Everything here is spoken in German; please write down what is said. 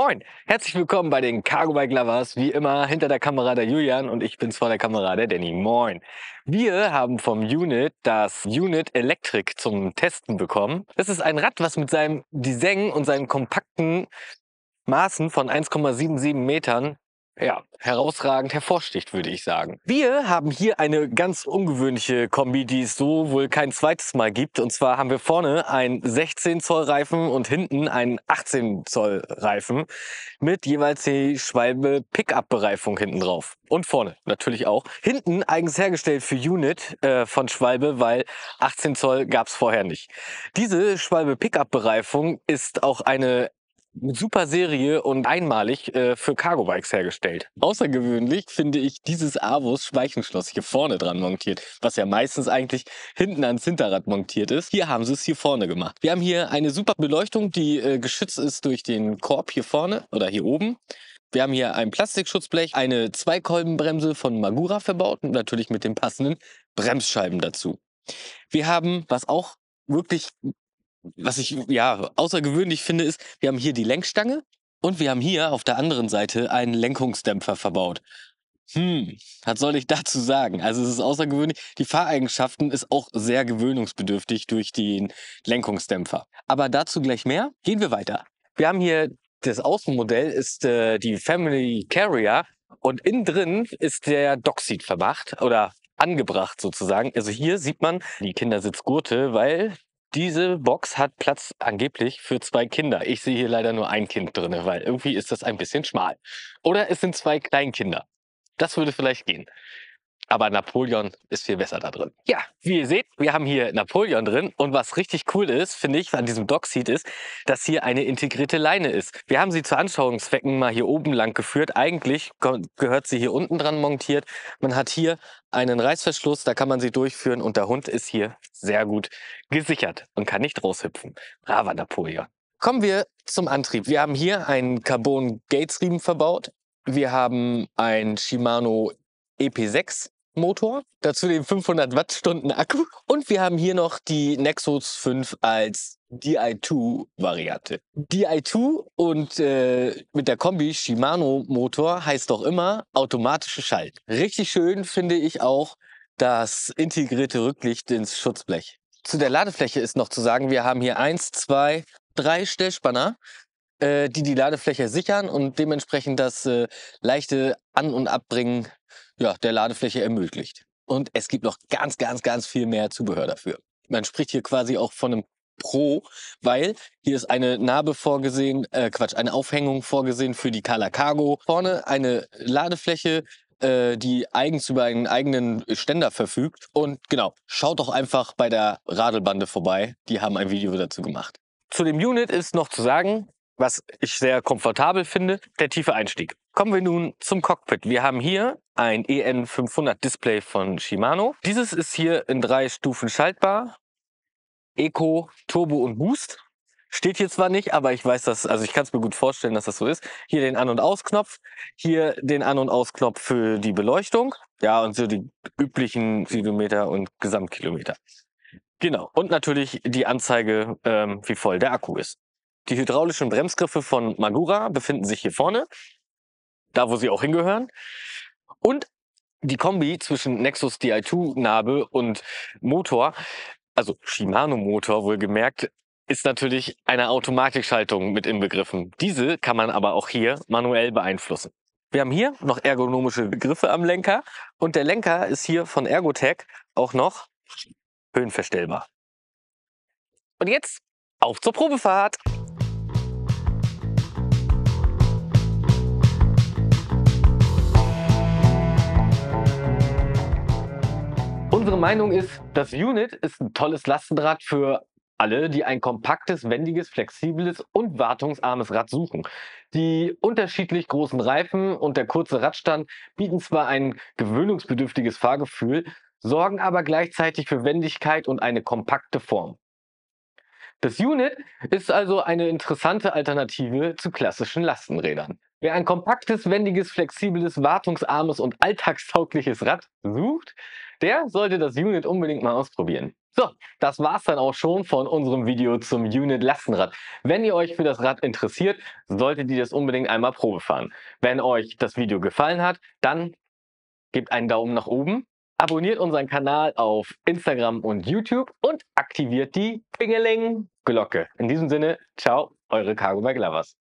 Moin, herzlich willkommen bei den Cargo Bike Lovers. Wie immer hinter der Kamera der Julian und ich bin's vor der Kamera der Danny. Moin. Wir haben vom Unit das Unit Electric zum Testen bekommen. Das ist ein Rad, was mit seinem Design und seinen kompakten Maßen von 1,77 Metern ja, herausragend hervorsticht, würde ich sagen. Wir haben hier eine ganz ungewöhnliche Kombi, die es so wohl kein zweites Mal gibt. Und zwar haben wir vorne einen 16 Zoll Reifen und hinten einen 18 Zoll Reifen mit jeweils die Schwalbe Pickup Bereifung hinten drauf. Und vorne natürlich auch. Hinten eigens hergestellt für Unit äh, von Schwalbe, weil 18 Zoll gab's vorher nicht. Diese Schwalbe Pickup Bereifung ist auch eine super Serie und einmalig äh, für Cargo Bikes hergestellt. Außergewöhnlich finde ich dieses Avus Speichenschloss hier vorne dran montiert, was ja meistens eigentlich hinten ans Hinterrad montiert ist. Hier haben sie es hier vorne gemacht. Wir haben hier eine super Beleuchtung, die äh, geschützt ist durch den Korb hier vorne oder hier oben. Wir haben hier ein Plastikschutzblech, eine Zweikolbenbremse von Magura verbaut und natürlich mit den passenden Bremsscheiben dazu. Wir haben, was auch wirklich was ich ja außergewöhnlich finde, ist, wir haben hier die Lenkstange und wir haben hier auf der anderen Seite einen Lenkungsdämpfer verbaut. Hm, was soll ich dazu sagen? Also es ist außergewöhnlich. Die Fahreigenschaften ist auch sehr gewöhnungsbedürftig durch den Lenkungsdämpfer. Aber dazu gleich mehr. Gehen wir weiter. Wir haben hier das Außenmodell ist äh, die Family Carrier und innen drin ist der Dockseat verbracht oder angebracht sozusagen. Also hier sieht man die Kindersitzgurte, weil diese Box hat Platz angeblich für zwei Kinder. Ich sehe hier leider nur ein Kind drin, weil irgendwie ist das ein bisschen schmal. Oder es sind zwei Kleinkinder. Das würde vielleicht gehen. Aber Napoleon ist viel besser da drin. Ja, wie ihr seht, wir haben hier Napoleon drin. Und was richtig cool ist, finde ich, an diesem dock ist, dass hier eine integrierte Leine ist. Wir haben sie zu Anschauungszwecken mal hier oben lang geführt. Eigentlich gehört sie hier unten dran montiert. Man hat hier einen Reißverschluss, da kann man sie durchführen und der Hund ist hier sehr gut gesichert und kann nicht raushüpfen. Brava Napoleon. Kommen wir zum Antrieb. Wir haben hier einen Carbon Gates Riemen verbaut. Wir haben ein Shimano EP6 Motor, dazu den 500 Wattstunden Akku und wir haben hier noch die Nexus 5 als DI2-Variante. DI2 und äh, mit der Kombi Shimano-Motor heißt doch immer automatische Schalt. Richtig schön finde ich auch das integrierte Rücklicht ins Schutzblech. Zu der Ladefläche ist noch zu sagen, wir haben hier eins, zwei, drei Stellspanner, äh, die die Ladefläche sichern und dementsprechend das äh, leichte An- und Abbringen ja, der Ladefläche ermöglicht. Und es gibt noch ganz, ganz, ganz viel mehr Zubehör dafür. Man spricht hier quasi auch von einem Pro, weil hier ist eine Narbe vorgesehen, äh, Quatsch, eine Aufhängung vorgesehen für die Kala Cargo. Vorne eine Ladefläche, äh, die eigens über einen eigenen Ständer verfügt. Und genau, schaut doch einfach bei der Radelbande vorbei. Die haben ein Video dazu gemacht. Zu dem Unit ist noch zu sagen, was ich sehr komfortabel finde, der tiefe Einstieg. Kommen wir nun zum Cockpit. Wir haben hier ein EN500 Display von Shimano. Dieses ist hier in drei Stufen schaltbar. Eco, Turbo und Boost. Steht hier zwar nicht, aber ich weiß das, also ich kann es mir gut vorstellen, dass das so ist. Hier den An- und Ausknopf, hier den An- und Ausknopf für die Beleuchtung. Ja, und so die üblichen Kilometer und Gesamtkilometer. Genau. Und natürlich die Anzeige, ähm, wie voll der Akku ist. Die hydraulischen Bremsgriffe von Magura befinden sich hier vorne, da wo sie auch hingehören. Und die Kombi zwischen Nexus DI2-Nabe und Motor, also Shimano-Motor wohlgemerkt, ist natürlich eine Automatikschaltung mit inbegriffen. Diese kann man aber auch hier manuell beeinflussen. Wir haben hier noch ergonomische Griffe am Lenker und der Lenker ist hier von Ergotech auch noch höhenverstellbar. Und jetzt auf zur Probefahrt! Unsere Meinung ist, das Unit ist ein tolles Lastenrad für alle, die ein kompaktes, wendiges, flexibles und wartungsarmes Rad suchen. Die unterschiedlich großen Reifen und der kurze Radstand bieten zwar ein gewöhnungsbedürftiges Fahrgefühl, sorgen aber gleichzeitig für Wendigkeit und eine kompakte Form. Das Unit ist also eine interessante Alternative zu klassischen Lastenrädern. Wer ein kompaktes, wendiges, flexibles, wartungsarmes und alltagstaugliches Rad sucht, der sollte das Unit unbedingt mal ausprobieren. So, das war's dann auch schon von unserem Video zum Unit Lastenrad. Wenn ihr euch für das Rad interessiert, solltet ihr das unbedingt einmal Probe fahren. Wenn euch das Video gefallen hat, dann gebt einen Daumen nach oben, abonniert unseren Kanal auf Instagram und YouTube und aktiviert die Pingeling-Glocke. In diesem Sinne, ciao, eure Cargo Lovers.